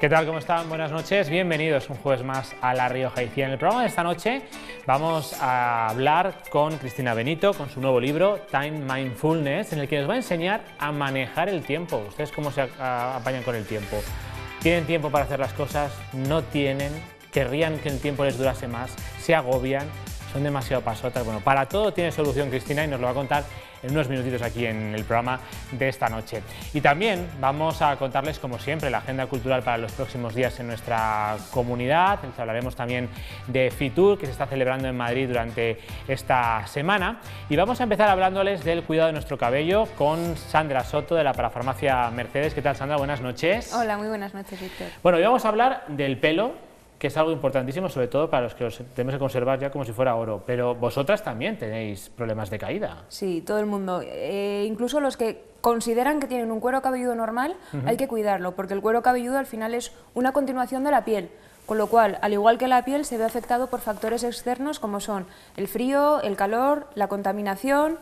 ¿Qué tal? ¿Cómo están? Buenas noches. Bienvenidos un jueves más a La Rioja y En el programa de esta noche vamos a hablar con Cristina Benito, con su nuevo libro, Time Mindfulness, en el que nos va a enseñar a manejar el tiempo. ¿Ustedes cómo se apañan con el tiempo? ¿Tienen tiempo para hacer las cosas? ¿No tienen? ¿Querrían que el tiempo les durase más? ¿Se agobian? son demasiado pasotas. Bueno, para todo tiene solución Cristina y nos lo va a contar en unos minutitos aquí en el programa de esta noche. Y también vamos a contarles, como siempre, la agenda cultural para los próximos días en nuestra comunidad. Les hablaremos también de FITUR, que se está celebrando en Madrid durante esta semana. Y vamos a empezar hablándoles del cuidado de nuestro cabello con Sandra Soto de la Parafarmacia Mercedes. ¿Qué tal, Sandra? Buenas noches. Hola, muy buenas noches, Víctor. Bueno, hoy vamos a hablar del pelo que es algo importantísimo, sobre todo para los que tenemos que conservar ya como si fuera oro. Pero vosotras también tenéis problemas de caída. Sí, todo el mundo. Eh, incluso los que consideran que tienen un cuero cabelludo normal, hay que cuidarlo, porque el cuero cabelludo al final es una continuación de la piel. Con lo cual, al igual que la piel, se ve afectado por factores externos como son el frío, el calor, la contaminación,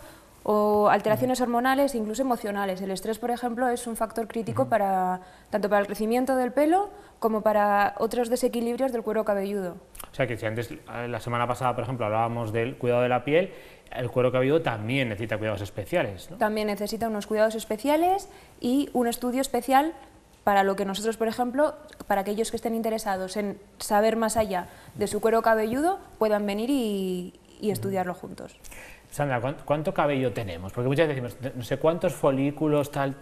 o alteraciones hormonales, e incluso emocionales. El estrés, por ejemplo, es un factor crítico para, tanto para el crecimiento del pelo como para otros desequilibrios del cuero cabelludo. O sea que si antes, eh, la semana pasada, por ejemplo, hablábamos del cuidado de la piel, el cuero cabelludo también necesita cuidados especiales. ¿no? También necesita unos cuidados especiales y un estudio especial para lo que nosotros, por ejemplo, para aquellos que estén interesados en saber más allá de su cuero cabelludo, puedan venir y estudiarlo juntos. Sandra, ¿cuánto cabello tenemos? Porque muchas veces decimos, no sé cuántos folículos, tal...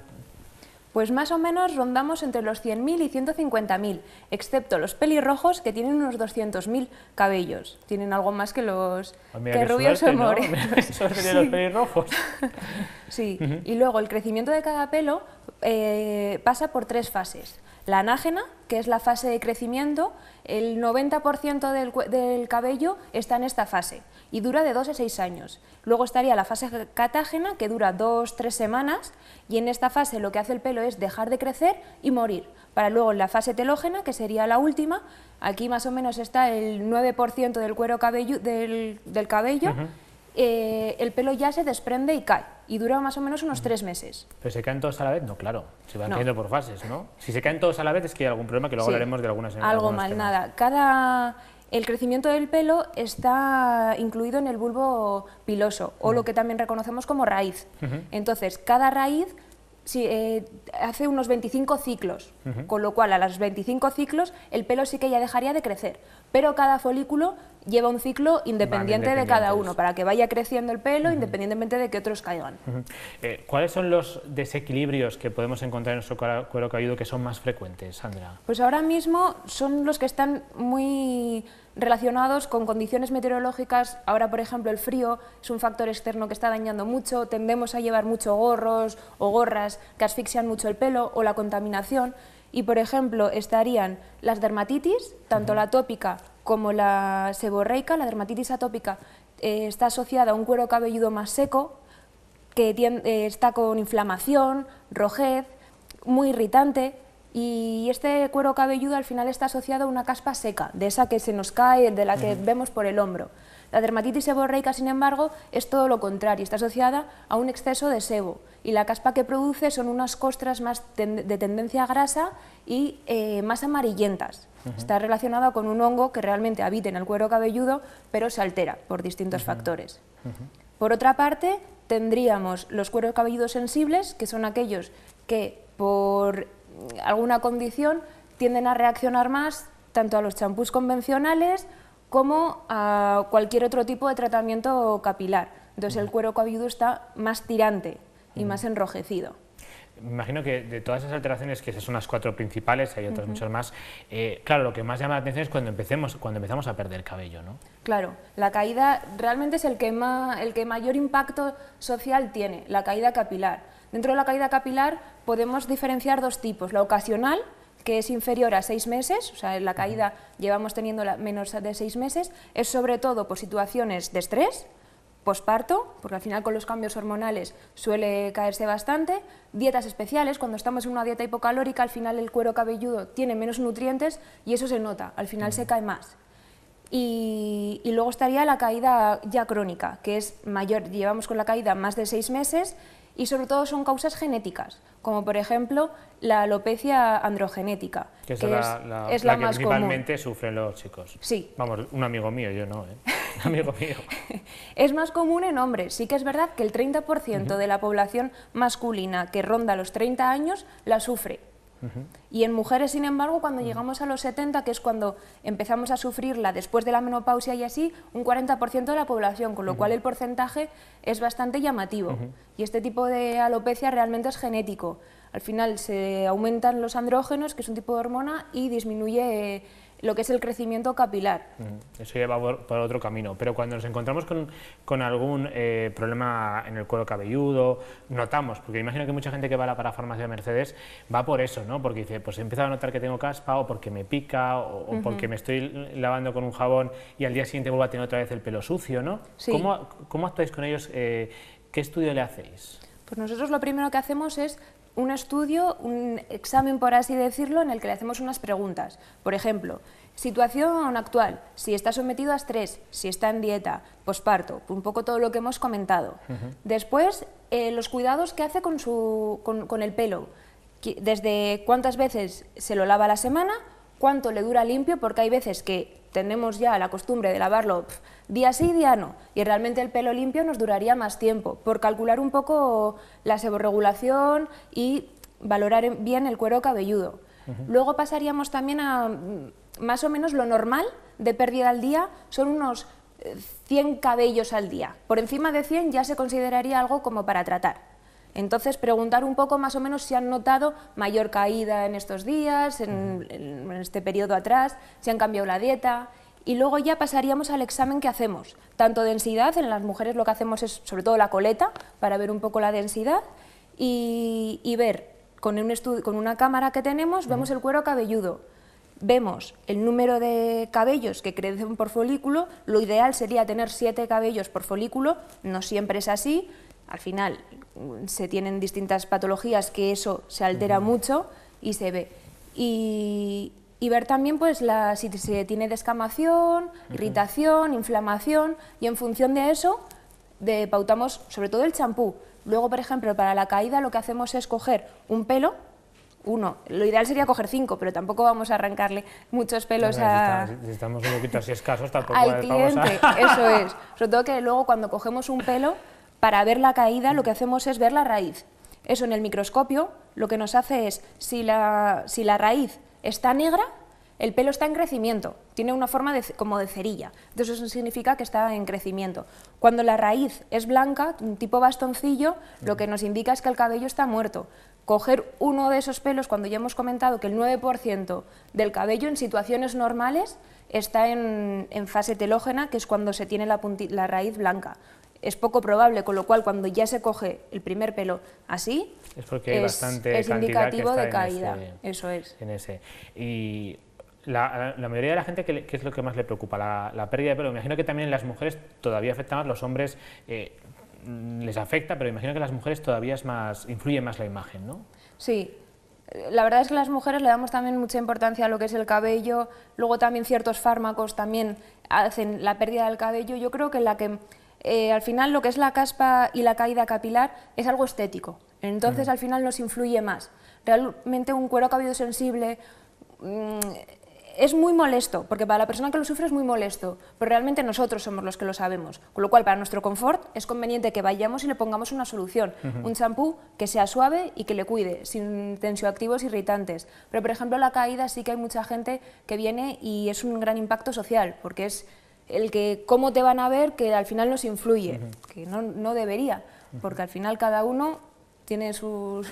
Pues más o menos rondamos entre los 100.000 y 150.000, excepto los pelirrojos que tienen unos 200.000 cabellos. Tienen algo más que los pues que rubios o los pelirrojos. sí, y luego el crecimiento de cada pelo eh, pasa por tres fases. La anágena, que es la fase de crecimiento, el 90% del, cabello está en esta fase y dura de 2 a 6 años. Luego estaría la fase catágena, que dura 2-3 semanas y en esta fase lo que hace el pelo es dejar de crecer y morir. Para luego la fase telógena, que sería la última, aquí más o menos está el 9% del cuero cabello, del, cabello, eh, el pelo ya se desprende y cae y dura más o menos unos tres meses. ¿Pero se caen todos a la vez? No, claro, se van haciendo por fases, ¿no? Si se caen todos a la vez es que hay algún problema que luego hablaremos de algunas... Algo mal, nada. Cada... El crecimiento del pelo está incluido en el bulbo piloso, o lo que también reconocemos como raíz. Entonces, cada raíz sí, eh, hace unos 25 ciclos, con lo cual a los 25 ciclos el pelo sí que ya dejaría de crecer, pero cada folículo lleva un ciclo independiente de cada uno, para que vaya creciendo el pelo independientemente de que otros caigan. Eh, ¿Cuáles son los desequilibrios que podemos encontrar en nuestro cuero cabelludo que son más frecuentes, Sandra? Pues ahora mismo son los que están muy relacionados con condiciones meteorológicas. Ahora, por ejemplo, el frío es un factor externo que está dañando mucho, tendemos a llevar mucho gorros o gorras que asfixian mucho el pelo o la contaminación. Y, por ejemplo, estarían las dermatitis, tanto la tópica como la seborreica. La dermatitis atópica eh, está asociada a un cuero cabelludo más seco, que eh, está con inflamación, rojez, muy irritante, y este cuero cabelludo al final está asociado a una caspa seca, de esa que se nos cae, de la que vemos por el hombro. La dermatitis seborreica, sin embargo, es todo lo contrario, está asociada a un exceso de sebo y la caspa que produce son unas costras más de tendencia grasa y eh, más amarillentas. Está relacionada con un hongo que realmente habita en el cuero cabelludo, pero se altera por distintos factores. Por otra parte, tendríamos los cueros cabelludos sensibles, que son aquellos que por alguna condición, tienden a reaccionar más tanto a los champús convencionales como a cualquier otro tipo de tratamiento capilar. Entonces el cuero cabelludo está más tirante y más enrojecido. Me imagino que de todas esas alteraciones, que esas son las cuatro principales, hay otras muchas más, eh, claro, lo que más llama la atención es cuando, empecemos, cuando empezamos a perder cabello, ¿no? Claro, la caída realmente es el que, el que mayor impacto social tiene, la caída capilar. Dentro de la caída capilar podemos diferenciar dos tipos, la ocasional, que es inferior a seis meses, o sea, la caída llevamos teniendo menos de seis meses, es sobre todo por situaciones de estrés, posparto, porque al final con los cambios hormonales suele caerse bastante, dietas especiales, cuando estamos en una dieta hipocalórica, al final el cuero cabelludo tiene menos nutrientes y eso se nota, al final se cae más. Y, y luego estaría la caída ya crónica, que es mayor, llevamos con la caída más de seis meses y sobre todo son causas genéticas, como por ejemplo la alopecia androgenética, que, es, la, es, la, que más principalmente sufren los chicos. Sí. Vamos, un amigo mío, yo no, ¿eh? amigo mío. es más común en hombres, sí que es verdad que el 30% de la población masculina que ronda los 30 años la sufre, y en mujeres, sin embargo, cuando llegamos a los 70, que es cuando empezamos a sufrirla después de la menopausia y así, un 40% de la población, con lo cual el porcentaje es bastante llamativo. Y este tipo de alopecia realmente es genético. Al final se aumentan los andrógenos, que es un tipo de hormona, y disminuye lo que es el crecimiento capilar. Eso ya va por, otro camino, pero cuando nos encontramos con, con algún eh, problema en el cuero cabelludo, notamos, porque imagino que mucha gente que va a la parafarmacia Mercedes va por eso, ¿no? Porque dice, pues he empezado a notar que tengo caspa o porque me pica o, porque me estoy lavando con un jabón y al día siguiente vuelvo a tener otra vez el pelo sucio, ¿no? ¿Cómo, ¿Cómo, actuáis con ellos? Eh, ¿Qué estudio le hacéis? Pues nosotros lo primero que hacemos es un estudio, un examen por así decirlo, en el que le hacemos unas preguntas. Por ejemplo, situación actual, si está sometido a estrés, si está en dieta, posparto, un poco todo lo que hemos comentado. Después, eh, los cuidados que hace con, su, con, con el pelo, desde cuántas veces se lo lava a la semana, cuánto le dura limpio, porque hay veces que tenemos ya la costumbre de lavarlo día sí, día no, y realmente el pelo limpio nos duraría más tiempo, por calcular un poco la seborregulación y valorar bien el cuero cabelludo. Luego pasaríamos también a mm, más o menos lo normal de pérdida al día, son unos 100 eh, cabellos al día. Por encima de 100 ya se consideraría algo como para tratar. Entonces, preguntar un poco más o menos si han notado mayor caída en estos días, en, este periodo atrás, si han cambiado la dieta. Y luego ya pasaríamos al examen que hacemos, tanto densidad, en las mujeres lo que hacemos es sobre todo la coleta, para ver un poco la densidad, y, ver, con, con una cámara que tenemos, vemos el cuero cabelludo, vemos el número de cabellos que crecen por folículo, lo ideal sería tener siete cabellos por folículo, no siempre es así, al final mm, se tienen distintas patologías que eso se altera mucho y se ve. Y, ver también pues, si se tiene descamación, irritación, inflamación y en función de eso pautamos sobre todo el champú. Luego, por ejemplo, para la caída lo que hacemos es coger un pelo, uno. Lo ideal sería coger cinco, pero tampoco vamos a arrancarle muchos pelos a... estamos un poquito así escasos, tampoco al cliente, eso es. Sobre todo que luego cuando cogemos un pelo para ver la caída lo que hacemos es ver la raíz. Eso en el microscopio lo que nos hace es, si la, si la raíz está negra, el pelo está en crecimiento, tiene una forma de, como de cerilla, entonces eso significa que está en crecimiento. Cuando la raíz es blanca, un tipo bastoncillo, lo que nos indica es que el cabello está muerto. Coger uno de esos pelos, cuando ya hemos comentado que el 9% del cabello en situaciones normales está en, fase telógena, que es cuando se tiene la, la raíz blanca es poco probable, con lo cual cuando ya se coge el primer pelo así, es, porque bastante indicativo de caída. eso es. Y la, mayoría de la gente, ¿qué, es lo que más le preocupa? La, pérdida de pelo. Imagino que también las mujeres todavía afecta más, los hombres eh, les afecta, pero imagino que las mujeres todavía es más, influye más la imagen, ¿no? Sí. La verdad es que las mujeres le damos también mucha importancia a lo que es el cabello, luego también ciertos fármacos también hacen la pérdida del cabello. Yo creo que la que eh, al final lo que es la caspa y la caída capilar es algo estético, entonces al final nos influye más. Realmente un cuero cabelludo sensible mm, es muy molesto, porque para la persona que lo sufre es muy molesto, pero realmente nosotros somos los que lo sabemos. Con lo cual, para nuestro confort es conveniente que vayamos y le pongamos una solución, un champú que sea suave y que le cuide, sin tensioactivos irritantes. Pero, por ejemplo, la caída sí que hay mucha gente que viene y es un gran impacto social, porque es el que cómo te van a ver que al final nos influye, que no, debería, porque al final cada uno tiene sus,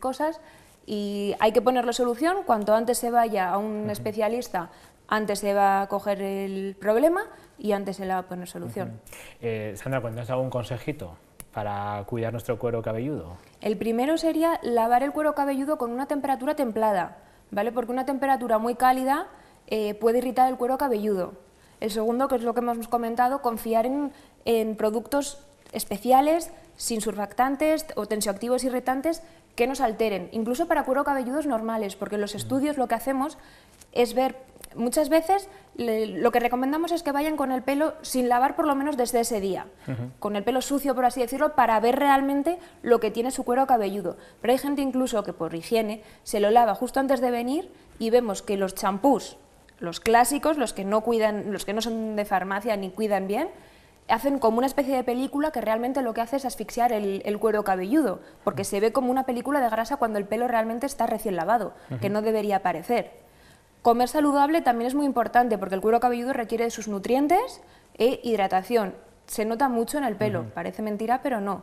cosas y hay que ponerle solución, cuanto antes se vaya a un especialista, antes se va a coger el problema y antes se le va a poner solución. Eh, Sandra, ¿cuéntanos algún consejito para cuidar nuestro cuero cabelludo? El primero sería lavar el cuero cabelludo con una temperatura templada, ¿vale? Porque una temperatura muy cálida eh, puede irritar el cuero cabelludo. El segundo, que es lo que hemos comentado, confiar en, productos especiales, sin surfactantes o tensioactivos irritantes que nos alteren, incluso para cuero cabelludos normales, porque en los mm. estudios lo que hacemos es ver, muchas veces lo que recomendamos es que vayan con el pelo sin lavar por lo menos desde ese día, con el pelo sucio por así decirlo, para ver realmente lo que tiene su cuero cabelludo. Pero hay gente incluso que por higiene se lo lava justo antes de venir y vemos que los champús los clásicos, los que no cuidan, los que no son de farmacia ni cuidan bien, hacen como una especie de película que realmente lo que hace es asfixiar el, cuero cabelludo, porque se ve como una película de grasa cuando el pelo realmente está recién lavado, que no debería aparecer. Comer saludable también es muy importante porque el cuero cabelludo requiere de sus nutrientes e hidratación. Se nota mucho en el pelo, parece mentira, pero no.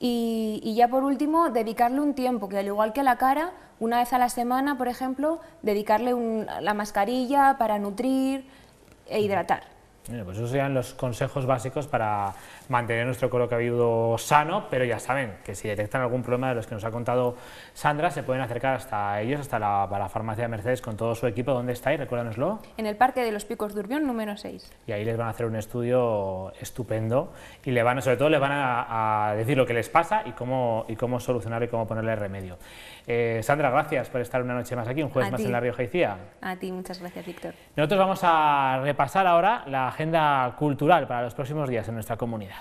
Y, ya por último, dedicarle un tiempo, que al igual que la cara, una vez a la semana, por ejemplo, dedicarle la mascarilla para nutrir e hidratar. Bueno, pues esos serían los consejos básicos para mantener nuestro cuero cabelludo sano, pero ya saben que si detectan algún problema de los que nos ha contado Sandra, se pueden acercar hasta ellos, hasta la, farmacia de Mercedes con todo su equipo. ¿Dónde estáis? Recuérdanoslo. En el Parque de los Picos de Urbión, número 6. Y ahí les van a hacer un estudio estupendo y le van, sobre todo les van a, decir lo que les pasa y cómo, y cómo solucionarlo y cómo ponerle remedio. Eh, Sandra, gracias por estar una noche más aquí, un jueves más en La Rioja y A ti, muchas gracias, Víctor. Nosotros vamos a repasar ahora la agenda cultural para los próximos días en nuestra comunidad.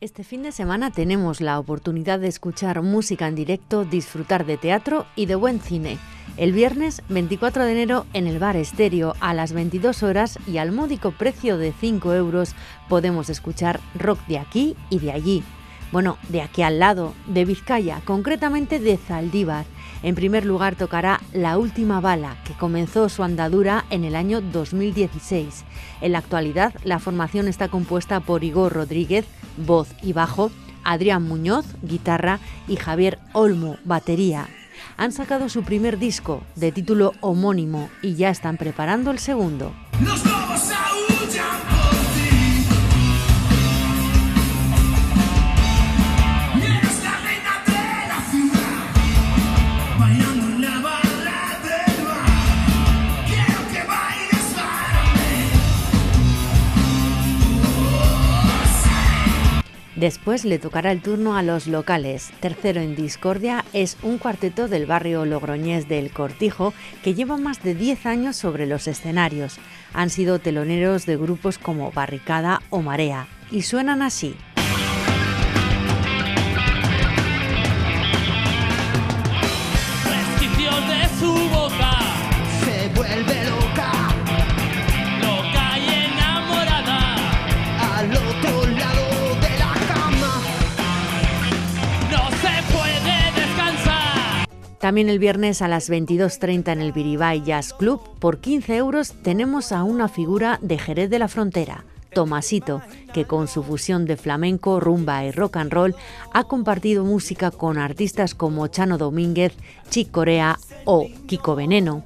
Este fin de semana tenemos la oportunidad de escuchar música en directo, disfrutar de teatro y de buen cine. El viernes 24 de enero en el bar Estéreo a las 22 horas y al módico precio de 5 euros podemos escuchar rock de aquí y de allí bueno, de aquí al lado, de Vizcaya, concretamente de Zaldívar. En primer lugar tocará La Última Bala, que comenzó su andadura en el año 2016. En la actualidad, la formación está compuesta por Igor Rodríguez, voz y bajo, Adrián Muñoz, guitarra, y Javier Olmo, batería. Han sacado su primer disco, de título homónimo, y ya están preparando el segundo. Después le tocará el turno a los locales. Tercero en discordia es un cuarteto del barrio logroñés del Cortijo que lleva más de 10 años sobre los escenarios. Han sido teloneros de grupos como Barricada o Marea y suenan así. También el viernes a las 22.30 en el Biribay Jazz Club, por 15 euros tenemos a una figura de Jerez de la Frontera, Tomasito, que con su fusión de flamenco, rumba y rock and roll ha compartido música con artistas como Chano Domínguez, Chic Corea o Kiko Veneno.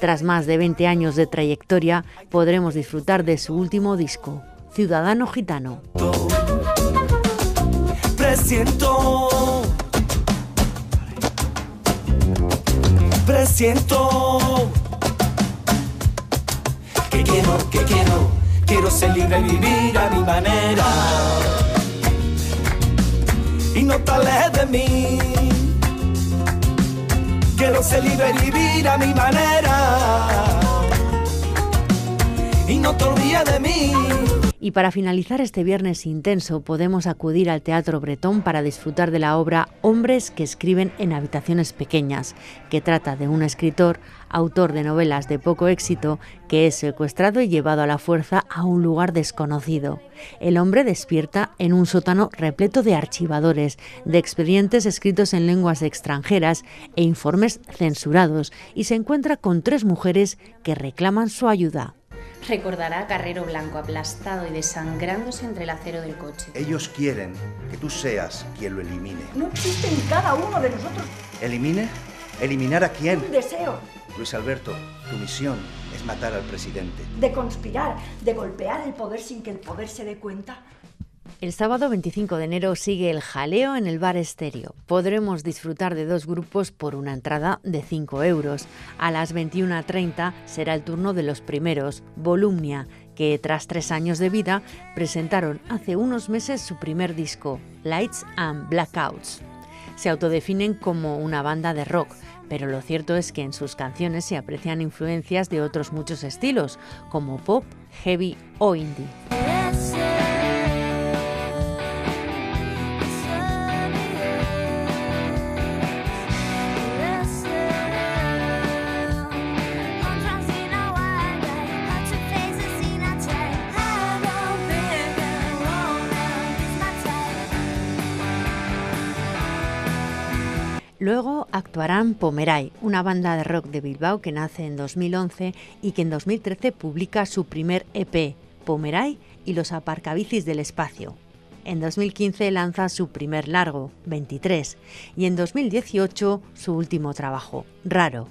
Tras más de 20 años de trayectoria, podremos disfrutar de su último disco, Ciudadano Gitano. presiento que quiero, que quiero, quiero ser libre y vivir a mi manera y no te alejes de mí. Quiero ser libre y vivir a mi manera y no te olvides de mí. Y para finalizar este viernes intenso podemos acudir al Teatro Bretón para disfrutar de la obra Hombres que escriben en habitaciones pequeñas, que trata de un escritor, autor de novelas de poco éxito, que es secuestrado y llevado a la fuerza a un lugar desconocido. El hombre despierta en un sótano repleto de archivadores, de expedientes escritos en lenguas extranjeras e informes censurados, y se encuentra con tres mujeres que reclaman su ayuda. Recordará a Carrero Blanco aplastado y desangrándose entre el acero del coche. Ellos quieren que tú seas quien lo elimine. No existe ni cada uno de nosotros. ¿Elimine? ¿Eliminar a quién? Un deseo. Luis Alberto, tu misión es matar al presidente. De conspirar, de golpear el poder sin que el poder se dé cuenta. El sábado 25 de enero sigue el jaleo en el bar estéreo. Podremos disfrutar de dos grupos por una entrada de 5 euros. A las 21.30 será el turno de los primeros, Volumnia, que tras tres años de vida presentaron hace unos meses su primer disco, Lights and Blackouts. Se autodefinen como una banda de rock, pero lo cierto es que en sus canciones se aprecian influencias de otros muchos estilos, como pop, heavy o indie. Luego actuarán Pomeray, una banda de rock de Bilbao que nace en 2011 y que en 2013 publica su primer EP, Pomeray y los aparcabicis del espacio. En 2015 lanza su primer largo, 23, y en 2018 su último trabajo, Raro,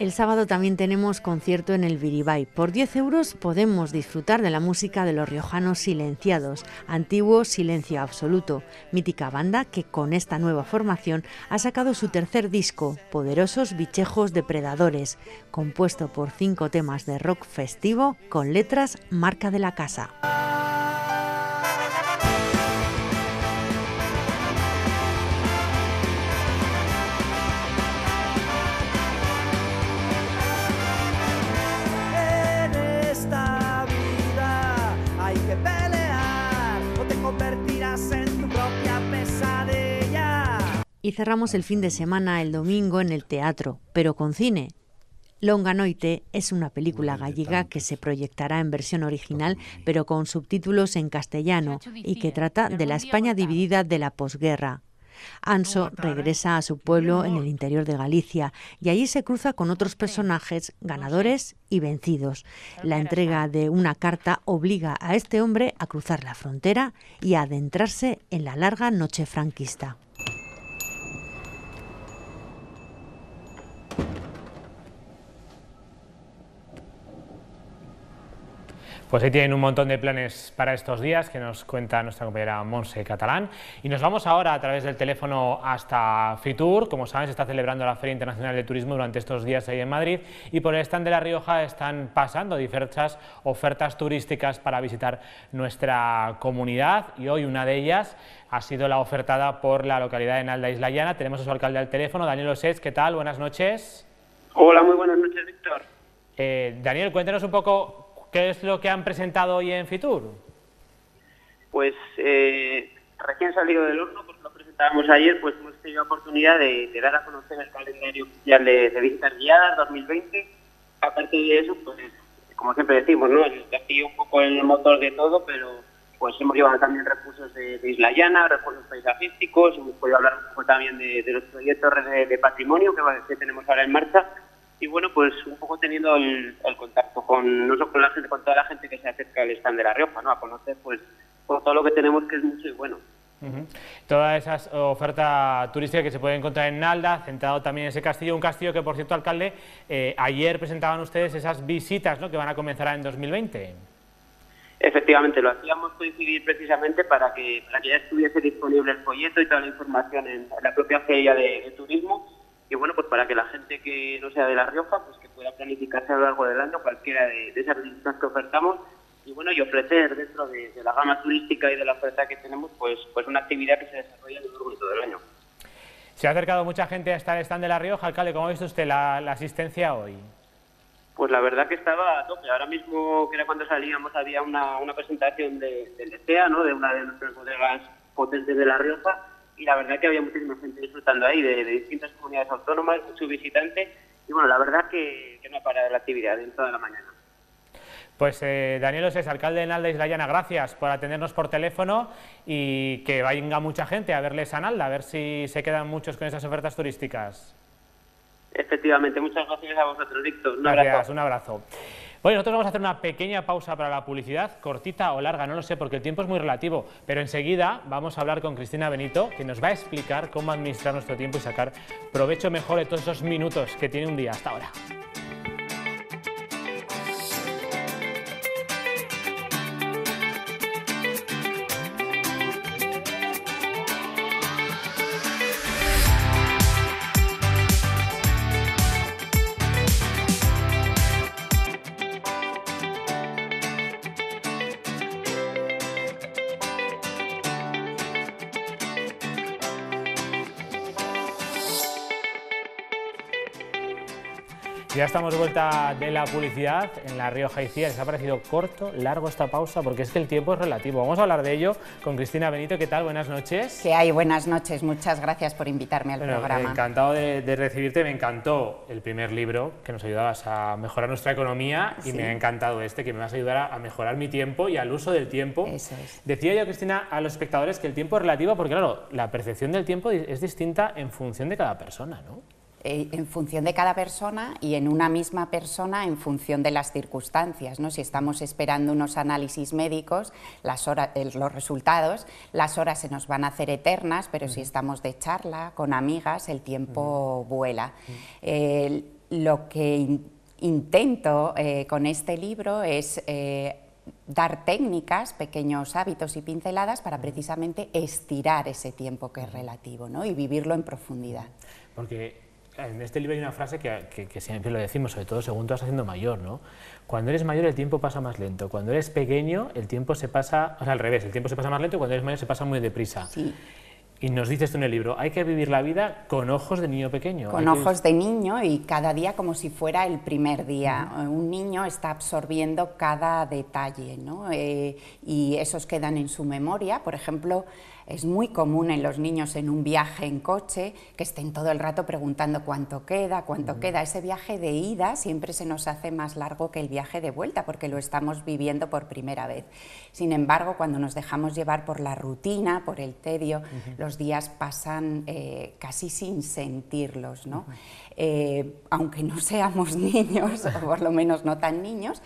El sábado también tenemos concierto en el Viribay. Por 10 euros podemos disfrutar de la música de los riojanos silenciados, antiguo silencio absoluto, mítica banda que con esta nueva formación ha sacado su tercer disco, Poderosos Bichejos Depredadores, compuesto por cinco temas de rock festivo con letras marca de la casa. cerramos el fin de semana el domingo en el teatro, pero con cine. Longa Noite es una película gallega que se proyectará en versión original, pero con subtítulos en castellano, y que trata de la España dividida de la posguerra. Anso regresa a su pueblo en el interior de Galicia y allí se cruza con otros personajes ganadores y vencidos. La entrega de una carta obliga a este hombre a cruzar la frontera y adentrarse en la larga noche franquista. Pues ahí tienen un montón de planes para estos días que nos cuenta nuestra compañera Monse Catalán. Y nos vamos ahora a través del teléfono hasta Fitur. Como saben, se está celebrando la Feria Internacional de Turismo durante estos días ahí en Madrid. Y por el stand de La Rioja están pasando diversas ofertas turísticas para visitar nuestra comunidad. Y hoy una de ellas ha sido la ofertada por la localidad de Nalda Islayana. Tenemos a su alcalde al teléfono, Daniel Osés. ¿Qué tal? Buenas noches. Hola, muy buenas noches, Víctor. Eh, Daniel, cuéntanos un poco ¿Qué es lo que han presentado hoy en Fitur? Pues eh, recién salido del horno, porque lo presentábamos ayer, pues hemos tenido la oportunidad de, dar a conocer el calendario oficial de, visitas guiadas 2020. Aparte de eso, pues como siempre decimos, ¿no? El un poco el motor de todo, pero pues hemos llevado también recursos de, Isla Llana, recursos paisajísticos, hemos podido hablar un poco también de, los proyectos de, patrimonio que, que, tenemos ahora en marcha y bueno, pues un poco teniendo el, contacto con nosotros, con la gente, con toda la gente que se acerca al stand de La Rioja, ¿no? A conocer pues todo lo que tenemos que es mucho y bueno. Toda esa oferta turística que se puede encontrar en Nalda, centrado también en ese castillo, un castillo que por cierto, alcalde, eh, ayer presentaban ustedes esas visitas ¿no? que van a comenzar en 2020. Efectivamente, lo hacíamos coincidir precisamente para que, para ya estuviese disponible el folleto y toda la información en, la propia feria de turismo y bueno, pues para que la gente que no sea de La Rioja, pues que pueda planificarse a lo largo del año cualquiera de, esas visitas que ofertamos y bueno, y ofrecer dentro de, la gama turística y de la oferta que tenemos, pues, pues una actividad que se desarrolla a lo largo de todo el año. Se ha acercado mucha gente a el stand de La Rioja, alcalde, ¿cómo ha visto usted la, asistencia hoy? Pues la verdad que estaba a tope. Ahora mismo, que era cuando salíamos, había una, presentación de, del ECEA, ¿no? de una de nuestras bodegas potentes de La Rioja, y la verdad que había muchísima gente disfrutando ahí, de, distintas comunidades autónomas, muchos visitantes, y bueno, la verdad que, no ha parado la actividad en toda la mañana. Pues eh, Daniel Osés, alcalde de Nalda Islayana, gracias por atendernos por teléfono y que venga mucha gente a verles a Nalda, a ver si se quedan muchos con esas ofertas turísticas. Efectivamente, muchas gracias a vosotros, Víctor. gracias, un abrazo. Bueno, nosotros vamos a hacer una pequeña pausa para la publicidad, cortita o larga, no lo sé, porque el tiempo es muy relativo, pero enseguida vamos a hablar con Cristina Benito, que nos va a explicar cómo administrar nuestro tiempo y sacar provecho mejor de todos esos minutos que tiene un día hasta ahora. Ya estamos vuelta de la publicidad en La Rioja y Cía. Les ha parecido corto, largo esta pausa, porque es que el tiempo es relativo. Vamos a hablar de ello con Cristina Benito. ¿Qué tal? Buenas noches. ¿Qué hay? Buenas noches. Muchas gracias por invitarme al bueno, programa. Encantado de, recibirte. Me encantó el primer libro, que nos ayudabas a mejorar nuestra economía, y me ha encantado este, que me vas a ayudar a, a mejorar mi tiempo y al uso del tiempo. Eso es. Decía yo, Cristina, a los espectadores que el tiempo es relativo, porque claro, la percepción del tiempo es distinta en función de cada persona, ¿no? Eh, en función de cada persona y en una misma persona en función de las circunstancias. ¿no? Si estamos esperando unos análisis médicos, las horas, eh, los resultados, las horas se nos van a hacer eternas, pero si estamos de charla con amigas, el tiempo vuela. lo que intento eh, con este libro es... dar técnicas, pequeños hábitos y pinceladas para precisamente estirar ese tiempo que es relativo y vivirlo en profundidad. Porque en este libro hay una frase que, siempre lo decimos, sobre todo según tú vas haciendo mayor, ¿no? Cuando eres mayor el tiempo pasa más lento, cuando eres pequeño el tiempo se pasa, o sea, al revés, el tiempo se pasa más lento, cuando eres mayor se pasa muy deprisa. Sí. Y nos dices tú en el libro, hay que vivir la vida con ojos de niño pequeño. Con ojos de niño y cada día como si fuera el primer día. Un niño está absorbiendo cada detalle, ¿no? Eh, y esos quedan en su memoria. Por ejemplo, es muy común en los niños en un viaje en coche que estén todo el rato preguntando cuánto queda, cuánto queda. Ese viaje de ida siempre se nos hace más largo que el viaje de vuelta porque lo estamos viviendo por primera vez. Sin embargo, cuando nos dejamos llevar por la rutina, por el tedio, los días pasan eh, casi sin sentirlos, ¿no? Eh, aunque no seamos niños, o por lo menos no tan niños,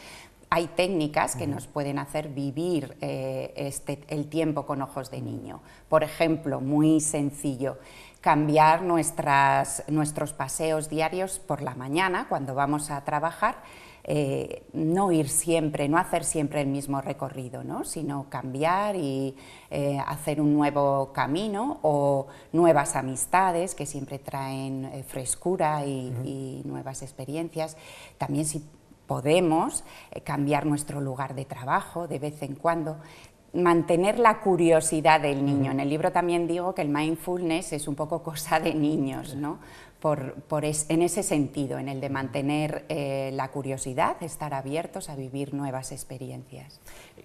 hay técnicas que nos pueden hacer vivir eh, este, el tiempo con ojos de niño. Por ejemplo, muy sencillo, cambiar nuestras, nuestros paseos diarios por la mañana cuando vamos a trabajar. Eh, no ir siempre, no hacer siempre el mismo recorrido, sino cambiar y eh, hacer un nuevo camino o nuevas amistades que siempre traen frescura y, y, nuevas experiencias. También si podemos eh, cambiar nuestro lugar de trabajo de vez en cuando, mantener la curiosidad del niño. En el libro también digo que el mindfulness es un poco cosa de niños, ¿no? Por, en ese sentido, en el de mantener eh, la curiosidad, estar abiertos a vivir nuevas experiencias.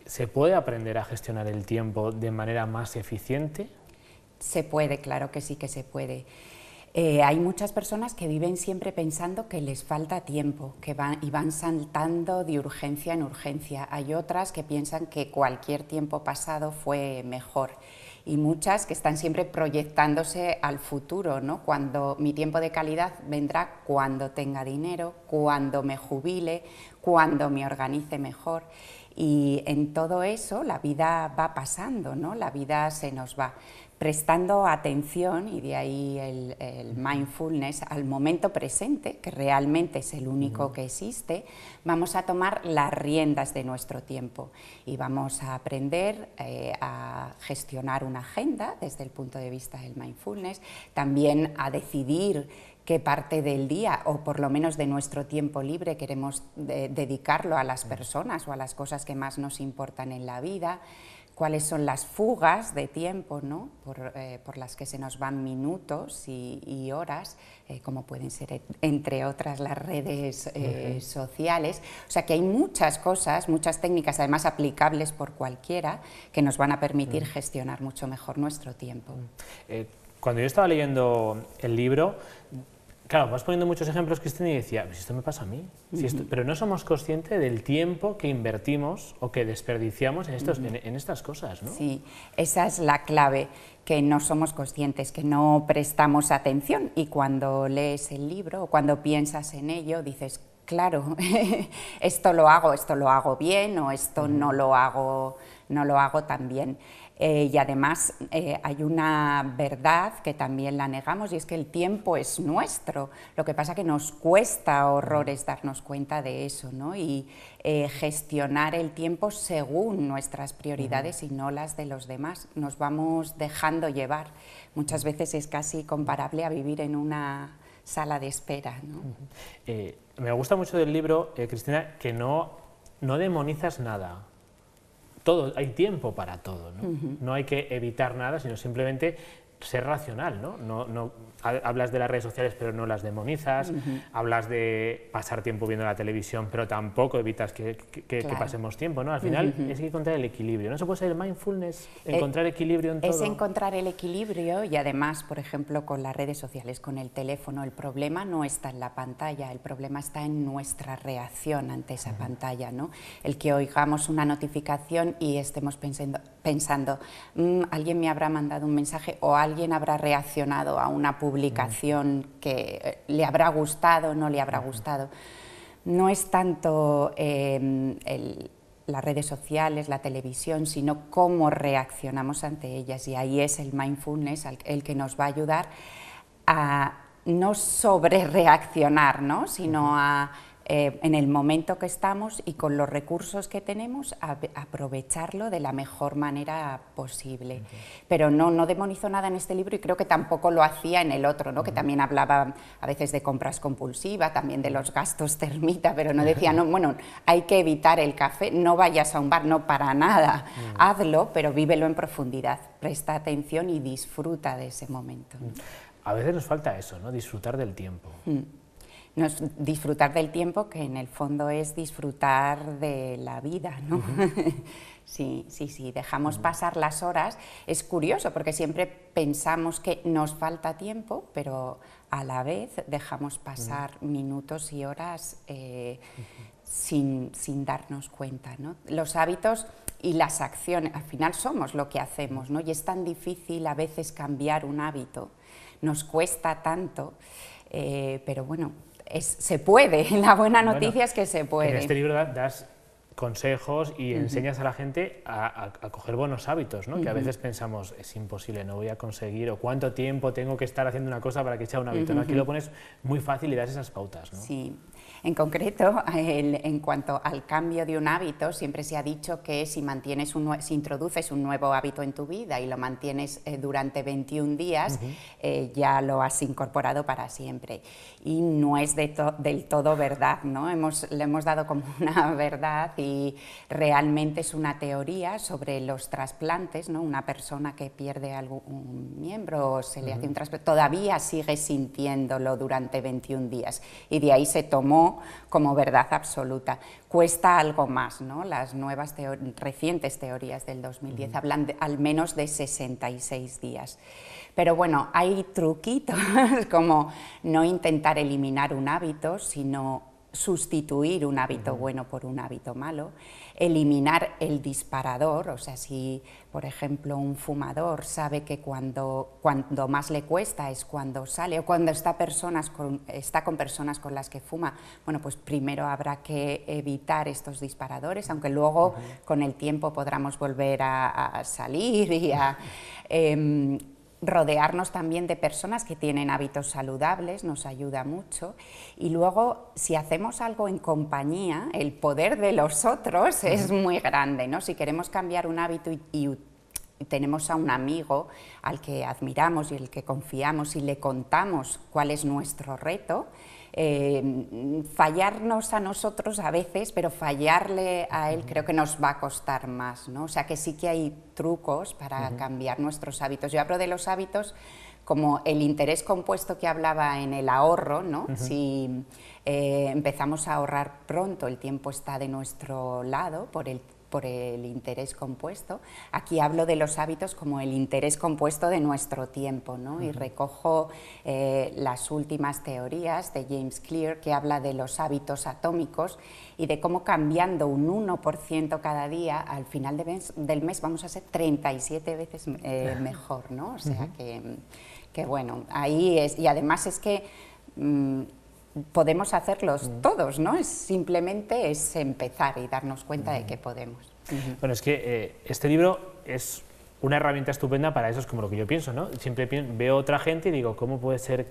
¿Se puede aprender a gestionar el tiempo de manera más eficiente? Se puede, claro que sí que se puede. Eh, hay muchas personas que viven siempre pensando que les falta tiempo que van, y van saltando de urgencia en urgencia. Hay otras que piensan que cualquier tiempo pasado fue mejor y muchas que están siempre proyectándose al futuro, Cuando mi tiempo de calidad vendrá cuando tenga dinero, cuando me jubile, cuando me organice mejor. Y en todo eso la vida va pasando, ¿no? La vida se nos va prestando atención, y de ahí el, mindfulness, al momento presente, que realmente es el único que existe, vamos a tomar las riendas de nuestro tiempo y vamos a aprender eh, a gestionar una agenda desde el punto de vista del mindfulness, también a decidir qué parte del día o por lo menos de nuestro tiempo libre queremos eh, dedicarlo a las personas o a las cosas que más nos importan en la vida cuáles son las fugas de tiempo ¿no? por, eh, las que se nos van minutos y, horas, eh, como pueden ser, eh, entre otras, las redes sociales. O sea que hay muchas cosas, muchas técnicas, además aplicables por cualquiera, que nos van a permitir gestionar mucho mejor nuestro tiempo. cuando yo estaba leyendo el libro, Claro, vas poniendo muchos ejemplos, Cristina, y decía, si esto me pasa a mí, pero no somos conscientes del tiempo que invertimos o que desperdiciamos en, estos, en, estas cosas, ¿no? Sí, esa es la clave, que no somos conscientes, que no prestamos atención y cuando lees el libro o cuando piensas en ello dices, claro, esto lo hago, esto lo hago bien o esto no lo hago no lo hago tan bien. Eh, y además eh, hay una verdad que también la negamos y es que el tiempo es nuestro. Lo que pasa que nos cuesta horrores darnos cuenta de eso ¿no? y eh, gestionar el tiempo según nuestras prioridades y no las de los demás. Nos vamos dejando llevar. Muchas veces es casi comparable a vivir en una sala de espera. me gusta mucho del libro, Cristina, que no demonizas nada hay tiempo para todo, ¿no? no hay que evitar nada, sino simplemente ser racional, ¿no? no hablas de las redes sociales pero no las demonizas, hablas de pasar tiempo viendo la televisión pero tampoco evitas que, pasemos tiempo, ¿no? Al final es que es encontrar el equilibrio, ¿no? Se puede ser el mindfulness, eh, encontrar equilibrio en es encontrar el equilibrio y además, por ejemplo, con las redes sociales, con el teléfono, el problema no está en la pantalla, el problema está en nuestra reacción ante esa pantalla, ¿no? El que oigamos una notificación y estemos pensando, mm, alguien me habrá mandado un mensaje o alguien habrá reaccionado a una publicación que eh, le habrá gustado o no le habrá gustado. No es tanto em, las redes sociales, la televisión, sino cómo reaccionamos ante ellas. Y ahí es el mindfulness el que nos va a ayudar a no sobre reaccionar, ¿no? sino a eh, en el momento que estamos y con los recursos que tenemos, aprovecharlo de la mejor manera posible. Pero no, no demonizo nada en este libro y creo que tampoco lo hacía en el otro, ¿no? que también hablaba a veces de compras compulsivas, también de los gastos termita, pero no decía, no, bueno, hay que evitar el café, no vayas a un bar, no para nada, mm. hazlo, pero vívelo en profundidad, presta atención y disfruta de ese momento. Mm. A veces nos falta eso, ¿no? disfrutar del tiempo. Mm disfrutar del tiempo, que en el fondo es disfrutar de la vida, ¿no? sí, sí, sí, dejamos pasar las horas. Es curioso porque siempre pensamos que nos falta tiempo, pero a la vez dejamos pasar minutos y horas eh, sin, darnos cuenta, ¿no? Los hábitos y las acciones, al final somos lo que hacemos, ¿no? Y es tan difícil a veces cambiar un hábito, nos cuesta tanto, eh, pero bueno, se puede, la buena noticia es que se puede. En este libro das consejos y enseñas a la gente a, coger buenos hábitos, ¿no? que a veces pensamos, es imposible, no voy a conseguir, o cuánto tiempo tengo que estar haciendo una cosa para que sea un hábito. Aquí lo pones muy fácil y das esas pautas. ¿no? Sí, en concreto, en cuanto al cambio de un hábito, siempre se ha dicho que si, mantienes si introduces un nuevo hábito en tu vida y lo mantienes eh, durante 21 días, eh, ya lo has incorporado para siempre. Y no es del todo verdad, ¿no? Hemos, le hemos dado como una verdad y realmente es una teoría sobre los trasplantes, ¿no? Una persona que pierde algún miembro o se le hace un trasplante, todavía sigue sintiéndolo durante 21 días. Y de ahí se tomó como, verdad absoluta. Cuesta algo más, ¿no? Las nuevas recientes teorías del 2010 hablan al menos de 66 días. Pero bueno, hay truquitos como no intentar eliminar un hábito, sino sustituir un hábito bueno por un hábito malo, eliminar el disparador, o sea, si por ejemplo un fumador sabe que cuando, cuando más le cuesta es cuando sale o cuando está, personas con, está con personas con las que fuma, bueno, pues primero habrá que evitar estos disparadores, aunque luego con el tiempo podamos volver a, salir y a... Em, rodearnos también de personas que tienen hábitos saludables nos ayuda mucho. Y luego, si hacemos algo en compañía, el poder de los otros es muy grande, ¿no? Si queremos cambiar un hábito y, tenemos a un amigo al que admiramos y el que confiamos y le contamos cuál es nuestro reto, eh, fallarnos a nosotros a veces, pero fallarle a él creo que nos va a costar más, ¿no? O sea que sí que hay trucos para cambiar nuestros hábitos. Yo hablo de los hábitos como el interés compuesto que hablaba en el ahorro, ¿no? Si eh, empezamos a ahorrar pronto, el tiempo está de nuestro lado por el por el interés compuesto. Aquí hablo de los hábitos como el interés compuesto de nuestro tiempo, ¿no? Y recojo eh, las últimas teorías de James Clear, que habla de los hábitos atómicos y de cómo cambiando un 1% cada día, al final del mes vamos a ser 37 veces eh, mejor, ¿no? O sea que, bueno, ahí es... Y además es que... Mm, podemos hacerlos todos, ¿no? Es, simplemente es empezar y darnos cuenta de que podemos. Bueno, es que eh, este libro es una herramienta estupenda para eso, es como lo que yo pienso, ¿no? Siempre veo otra gente y digo, ¿cómo puede ser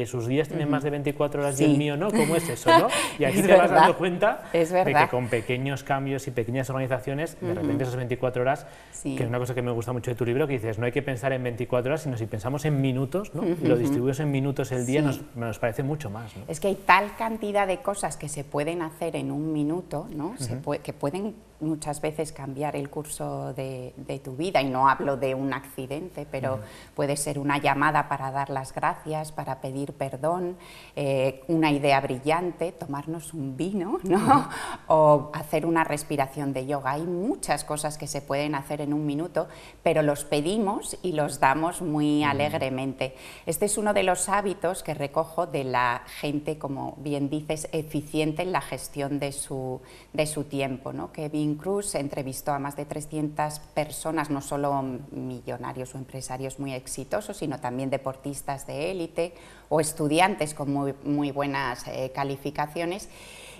que sus días tienen más de 24 horas y el mío no, ¿cómo es eso? Y aquí te vas dando cuenta de que con pequeños cambios y pequeñas organizaciones, de repente esas 24 horas, que es una cosa que me gusta mucho de tu libro, que dices, no hay que pensar en 24 horas, sino si pensamos en minutos, ¿no? lo distribuimos en minutos el día, nos, parece mucho más. Es que hay tal cantidad de cosas que se pueden hacer en un minuto, ¿no? que pueden muchas veces cambiar el curso de, tu vida, y no hablo de un accidente, pero puede ser una llamada para dar las gracias, para pedir perdón, eh, una idea brillante, tomarnos un vino, ¿no? o hacer una respiración de yoga. Hay muchas cosas que se pueden hacer en un minuto, pero los pedimos y los damos muy alegremente. Este es uno de los hábitos que recojo de la gente, como bien dices, eficiente en la gestión de su, de su tiempo, ¿no? que Cruz entrevistó a más de 300 personas, no solo millonarios o empresarios muy exitosos, sino también deportistas de élite o estudiantes con muy, buenas eh, calificaciones.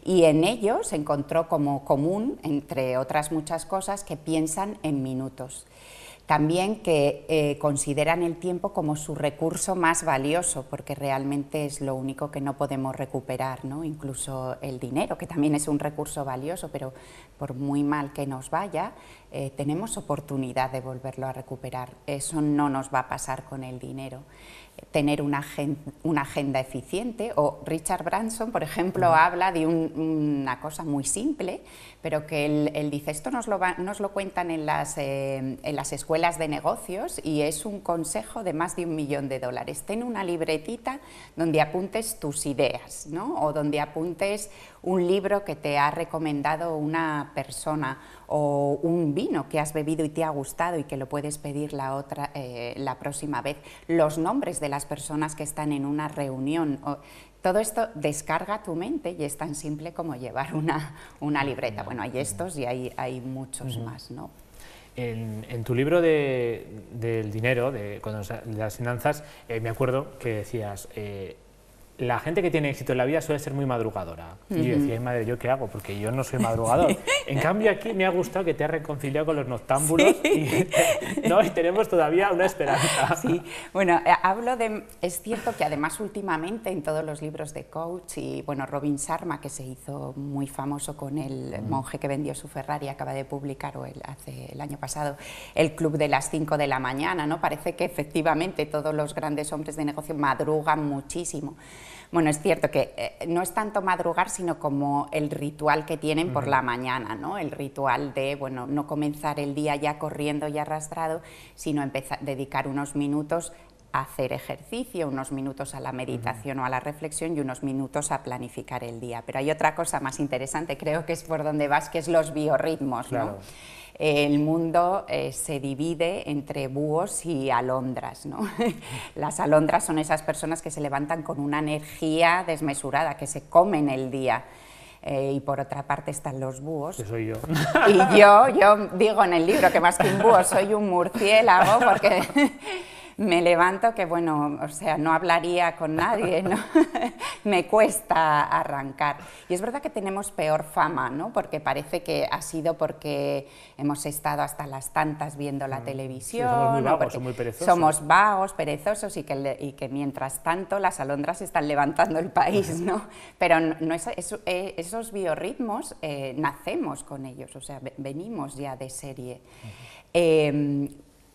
Y en ellos encontró como común, entre otras muchas cosas, que piensan en minutos. También que eh, consideran el tiempo como su recurso más valioso, porque realmente es lo único que no podemos recuperar, ¿no? incluso el dinero, que también es un recurso valioso, pero por muy mal que nos vaya, eh, tenemos oportunidad de volverlo a recuperar. Eso no nos va a pasar con el dinero tener una, agenda, eficiente. O Richard Branson, por ejemplo, habla de una cosa muy simple, pero que él, dice, esto nos lo, nos lo cuentan en las, eh, en las escuelas de negocios y es un consejo de más de un millón de dólares. Ten una libretita donde apuntes tus ideas, ¿no? O donde apuntes un libro que te ha recomendado una persona o un vino que has bebido y te ha gustado y que lo puedes pedir la, otra, eh, la próxima vez. Los nombres de las personas que están en una reunión. Todo esto descarga tu mente y es tan simple como llevar una, una libreta. Bueno, hay estos y hay, hay muchos más, ¿no? En, tu libro de, del dinero, de, las finanzas, eh, me acuerdo que decías, eh, la gente que tiene éxito en la vida suele ser muy madrugadora. Y yo decía, madre, ¿yo qué hago? Porque yo no soy madrugador. En cambio, aquí me ha gustado que te has reconciliado con los noctámbulos y, ¿no? y, tenemos todavía una esperanza. Sí, bueno, eh, hablo de. Es cierto que además, últimamente en todos los libros de coach y, bueno, Robin Sharma, que se hizo muy famoso con el monje que vendió su Ferrari, acaba de publicar o el, hace el año pasado, El Club de las 5 de la mañana, ¿no? Parece que efectivamente todos los grandes hombres de negocio madrugan muchísimo. Bueno, es cierto que eh, no es tanto madrugar, sino como el ritual que tienen por la mañana, ¿no? El ritual de, bueno, no comenzar el día ya corriendo y arrastrado, sino empezar, dedicar unos minutos a hacer ejercicio, unos minutos a la meditación o a la reflexión y unos minutos a planificar el día. Pero hay otra cosa más interesante, creo que es por donde vas, que es los biorritmos, ¿no? el mundo eh, se divide entre búhos y alondras. Las alondras son esas personas que se levantan con una energía desmesurada, que se comen el día. Eh, y por otra parte están los búhos. soy yo. Y yo, yo digo en el libro que más que un búho soy un murciélago, porque me levanto que, bueno, o sea, no hablaría con nadie, ¿no? me cuesta arrancar. Y es verdad que tenemos peor fama, ¿no? Porque parece que ha sido porque hemos estado hasta las tantas viendo la televisión. Mm. somos muy vagos, somos muy perezosos. Somos vagos, perezosos y que, que mientras tanto las alondras están levantando el país, ¿no? Pero no, es, eh, esos biorritmos eh, nacemos con ellos, o sea, venimos ya de serie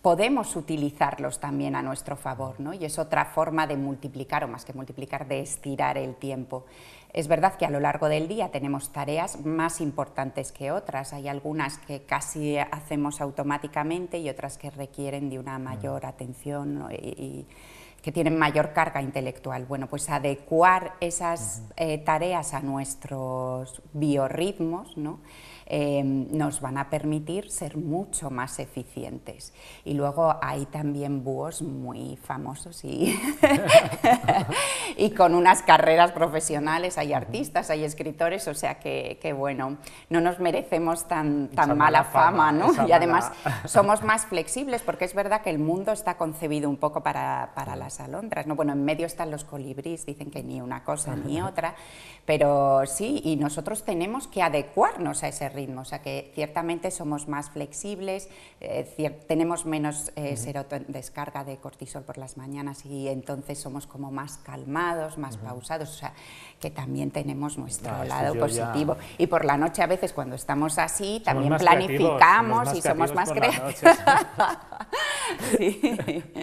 podemos utilizarlos también a nuestro favor, ¿no? Y es otra forma de multiplicar, o más que multiplicar, de estirar el tiempo. Es verdad que a lo largo del día tenemos tareas más importantes que otras. Hay algunas que casi hacemos automáticamente y otras que requieren de una mayor mm. atención y, que tienen mayor carga intelectual. Bueno, pues adecuar esas eh, tareas a nuestros biorritmos, ¿no? Eh, nos van a permitir ser mucho más eficientes. Y luego hay también búhos muy famosos y, y con unas carreras profesionales, hay artistas, hay escritores, o sea que, bueno, no nos merecemos tan, tan mala, fama, ¿no? Y además somos más flexibles porque es verdad que el mundo está concebido un poco para, las alondras, ¿no? Bueno, en medio están los colibríes, dicen que ni una cosa ni otra, pero sí, y nosotros tenemos que adecuarnos a ese ritmo ritmo, o sea que ciertamente somos más flexibles, eh, tenemos menos eh, descarga de cortisol por las mañanas y entonces somos como más calmados, más pausados, o sea que también tenemos nuestro lado positivo. Y por la noche a veces cuando estamos así también planificamos y somos más creativos.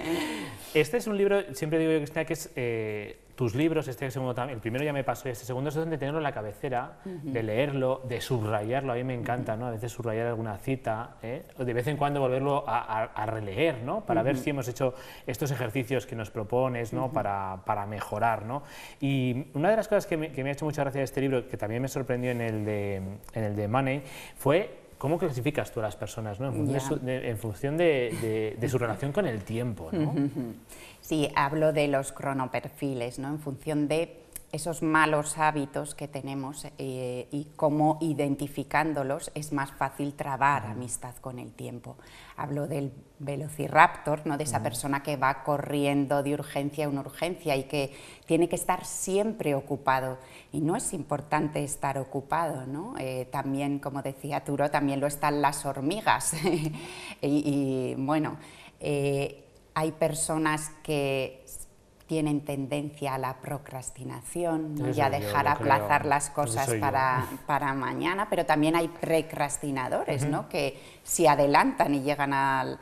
Este es un libro, siempre digo yo que es... Eh, tus libros, este segundo el primero ya me pasó, y este segundo es de tenerlo en la cabecera, de leerlo, de subrayarlo, a mí me encanta, ¿no? A veces subrayar alguna cita, ¿eh? o de vez en cuando volverlo a, releer, ¿no? Para ver si hemos hecho estos ejercicios que nos propones, ¿no? Para, para, mejorar, ¿no? Y una de las cosas que me, que me, ha hecho mucha gracia de este libro, que también me sorprendió en el de, en el de Money, fue ¿Cómo clasificas tú a las personas ¿no? en, función, de su, relación con el tiempo? ¿no? Sí, hablo de los cronoperfiles, ¿no? en función de esos malos hábitos que tenemos eh, y cómo identificándolos es más fácil trabar amistad con el tiempo. Hablo del velociraptor, ¿no? de esa persona que va corriendo de urgencia en una urgencia y que tiene que estar siempre ocupado. Y no es importante estar ocupado, ¿no? Eh, también, como decía Turo, también lo están las hormigas. y, bueno, eh, hay personas que tienen tendencia a la procrastinación y a dejar aplazar las cosas para, para, mañana, pero también hay precrastinadores ¿no? que se adelantan y llegan a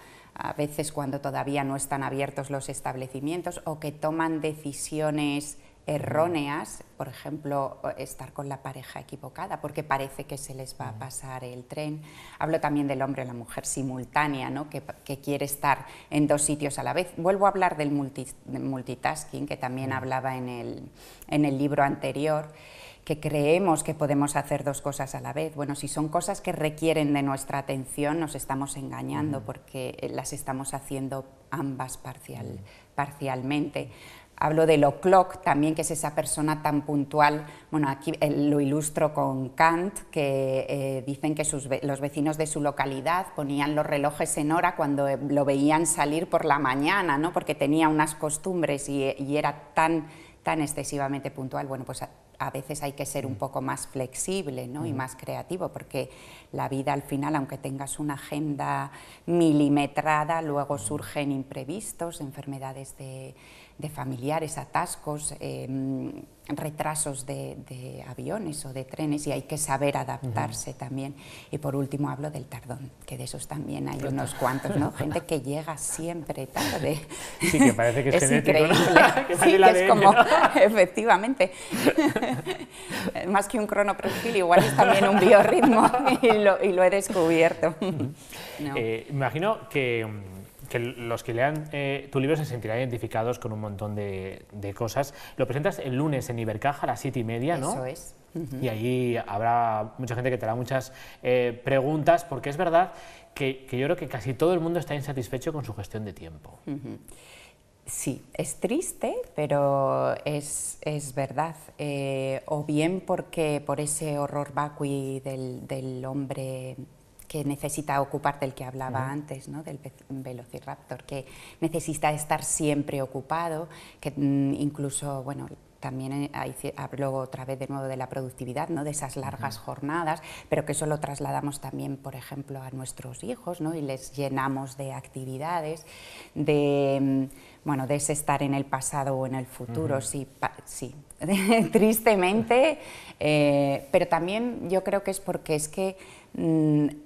veces cuando todavía no están abiertos los establecimientos o que toman decisiones erróneas, por ejemplo, estar con la pareja equivocada porque parece que se les va a pasar el tren. Hablo también del hombre y la mujer simultánea, que, quiere estar en dos sitios a la vez. Vuelvo a hablar del multitasking, que también hablaba en el, en el libro anterior que creemos que podemos hacer dos cosas a la vez. Bueno, si son cosas que requieren de nuestra atención, nos estamos engañando porque eh, las estamos haciendo ambas parcial, parcialmente. Hablo de lo clock también, que es esa persona tan puntual. Bueno, aquí eh, lo ilustro con Kant, que eh, dicen que sus, los vecinos de su localidad ponían los relojes en hora cuando eh, lo veían salir por la mañana, ¿no? porque tenía unas costumbres y, era tan, tan excesivamente puntual. Bueno, pues a, veces hay que ser un mm. poco más flexible y mm. más creativo, porque la vida al final, aunque tengas una agenda milimetrada, luego mm. surgen imprevistos, enfermedades de de familiares, atascos, em, retrasos de, aviones o de trenes y hay que saber adaptarse también. Y por último hablo del tardón, que de esos también hay unos cuantos, ¿no? Gente que llega siempre tarde. Sí, que parece que es, es increíble. es como, efectivamente, más que un cronoprofil, igual es también un biorritmo y lo, y lo he descubierto. Eh, imagino que mm, que los que lean eh, tu libro se sentirán identificados con un montón de, cosas. Lo presentas el lunes en Ibercaja a las siete y media, ¿no? Eso es. Y ahí habrá mucha gente que te hará muchas eh, preguntas, porque es verdad que, yo creo que casi todo el mundo está insatisfecho con su gestión de tiempo. Sí, es triste, pero es, es verdad. Eh, o bien porque por ese horror vacui del, del hombre que necesita ocupar del que hablaba antes, del velociraptor, que necesita estar siempre ocupado, que mm, incluso, bueno, también eh, hay, hablo otra vez de nuevo de la productividad, ¿no? de esas largas jornadas, pero que eso lo trasladamos también, por ejemplo, a nuestros hijos y les llenamos de actividades, de, mm, bueno, de ese estar en el pasado o en el futuro, sí, sí. tristemente, eh, pero también yo creo que es porque es que mm,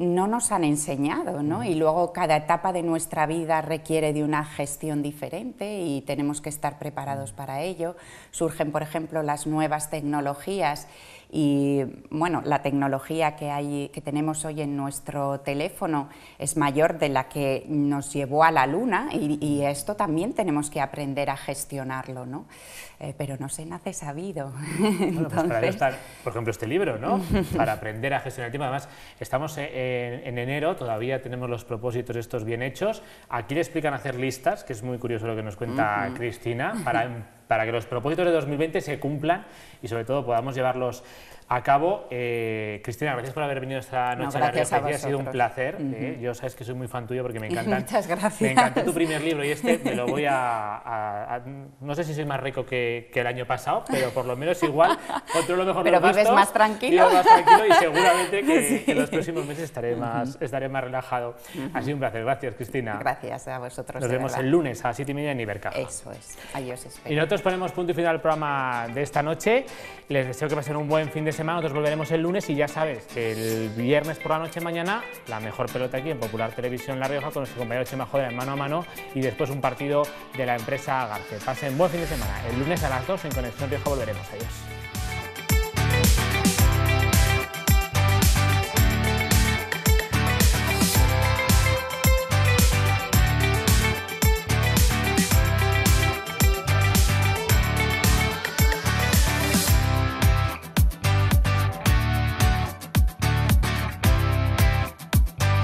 no nos han enseñado, ¿no? Mm. Y luego cada etapa de nuestra vida requiere de una gestión diferente y tenemos que estar preparados mm. para ello. Surgen, por ejemplo, las nuevas tecnologías y bueno, la tecnología que, hay, que tenemos hoy en nuestro teléfono es mayor de la que nos llevó a la luna y, esto también tenemos que aprender a gestionarlo, ¿no? Eh, pero no se nace sabido. Pues por ejemplo, este libro, ¿no? Para aprender a gestionar el tiempo. Además, estamos eh, en, enero, todavía tenemos los propósitos estos bien hechos. Aquí le explican hacer listas, que es muy curioso lo que nos cuenta Cristina, para em- para que los propósitos de 2020 se cumplan y sobre todo podamos llevarlos a cabo. Eh, Cristina, gracias por haber venido esta noche a la Ha sido un placer. ¿eh? yo sabes que soy muy fan tuyo porque me encantan. Muchas gracias. Me encantó tu primer libro y este me lo voy a... no sé si soy más rico que, el año pasado, pero por lo menos igual controlo mejor pero los gastos. más tranquilo. más tranquilo y seguramente que, en los próximos meses estaré más, estaré más relajado. Ha sido un placer. Gracias, Cristina. Gracias a vosotros. Nos vemos el lunes a las y media en Iberca. Eso es. Ahí os ponemos punto y final al programa de esta noche. Les deseo que pasen un buen fin de semana. Nosotros volveremos el lunes y ya sabes el viernes por la noche mañana la mejor pelota aquí en Popular Televisión La Rioja con nuestro compañero Chema Joder en mano a mano y después un partido de la empresa Garce. Pasen buen fin de semana. El lunes a las 2 en Conexión Rioja volveremos. Adiós.